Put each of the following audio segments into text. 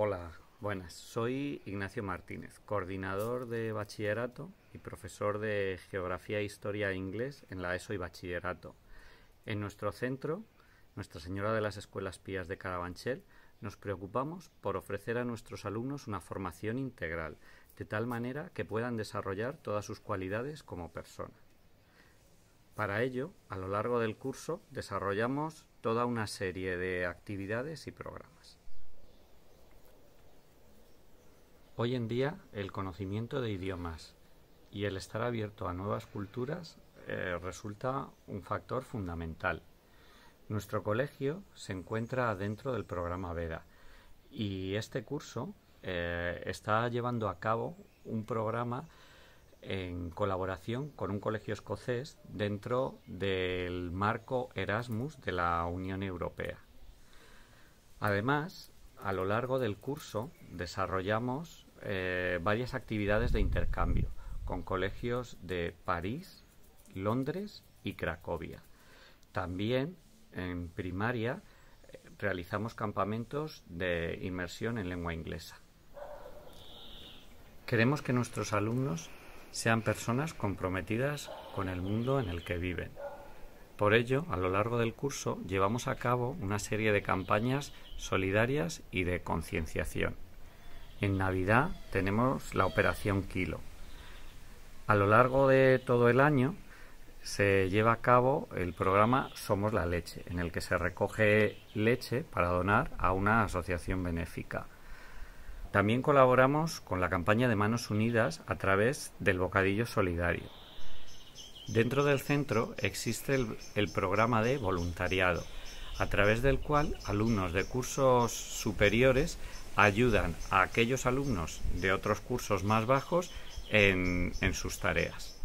Hola, buenas. Soy Ignacio Martínez, coordinador de bachillerato y profesor de Geografía e Historia e Inglés en la ESO y bachillerato. En nuestro centro, Nuestra Señora de las Escuelas Pías de Carabanchel, nos preocupamos por ofrecer a nuestros alumnos una formación integral, de tal manera que puedan desarrollar todas sus cualidades como persona. Para ello, a lo largo del curso, desarrollamos toda una serie de actividades y programas. Hoy en día el conocimiento de idiomas y el estar abierto a nuevas culturas eh, resulta un factor fundamental. Nuestro colegio se encuentra dentro del programa VEDA y este curso eh, está llevando a cabo un programa en colaboración con un colegio escocés dentro del marco Erasmus de la Unión Europea. Además, a lo largo del curso desarrollamos eh, varias actividades de intercambio con colegios de París, Londres y Cracovia. También en primaria eh, realizamos campamentos de inmersión en lengua inglesa. Queremos que nuestros alumnos sean personas comprometidas con el mundo en el que viven. Por ello, a lo largo del curso llevamos a cabo una serie de campañas solidarias y de concienciación en Navidad tenemos la operación Kilo. A lo largo de todo el año se lleva a cabo el programa Somos la Leche, en el que se recoge leche para donar a una asociación benéfica. También colaboramos con la campaña de Manos Unidas a través del Bocadillo Solidario. Dentro del centro existe el, programa de voluntariado, a través del cual alumnos de cursos superiores ayudan a aquellos alumnos de otros cursos más bajos en, sus tareas.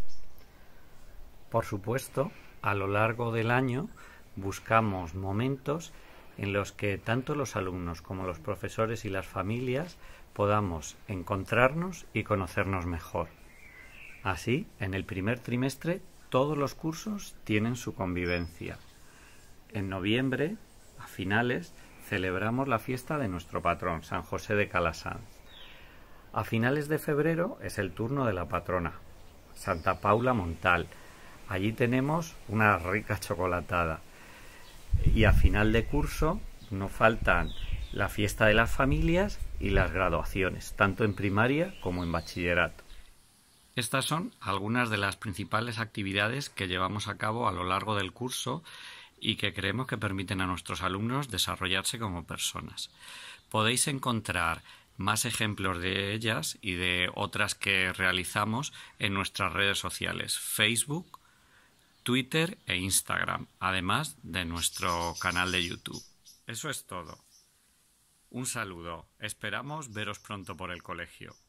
Por supuesto, a lo largo del año buscamos momentos en los que tanto los alumnos como los profesores y las familias podamos encontrarnos y conocernos mejor. Así, en el primer trimestre todos los cursos tienen su convivencia. En noviembre, a finales, celebramos la fiesta de nuestro patrón, San José de Calasán... A finales de febrero es el turno de la patrona, Santa Paula Montal. Allí tenemos una rica chocolatada. Y a final de curso no faltan la fiesta de las familias y las graduaciones, tanto en primaria como en bachillerato. Estas son algunas de las principales actividades que llevamos a cabo a lo largo del curso y que creemos que permiten a nuestros alumnos desarrollarse como personas. Podéis encontrar más ejemplos de ellas y de otras que realizamos en nuestras redes sociales, Facebook, Twitter e Instagram, además de nuestro canal de YouTube. Eso es todo. Un saludo. Esperamos veros pronto por el colegio.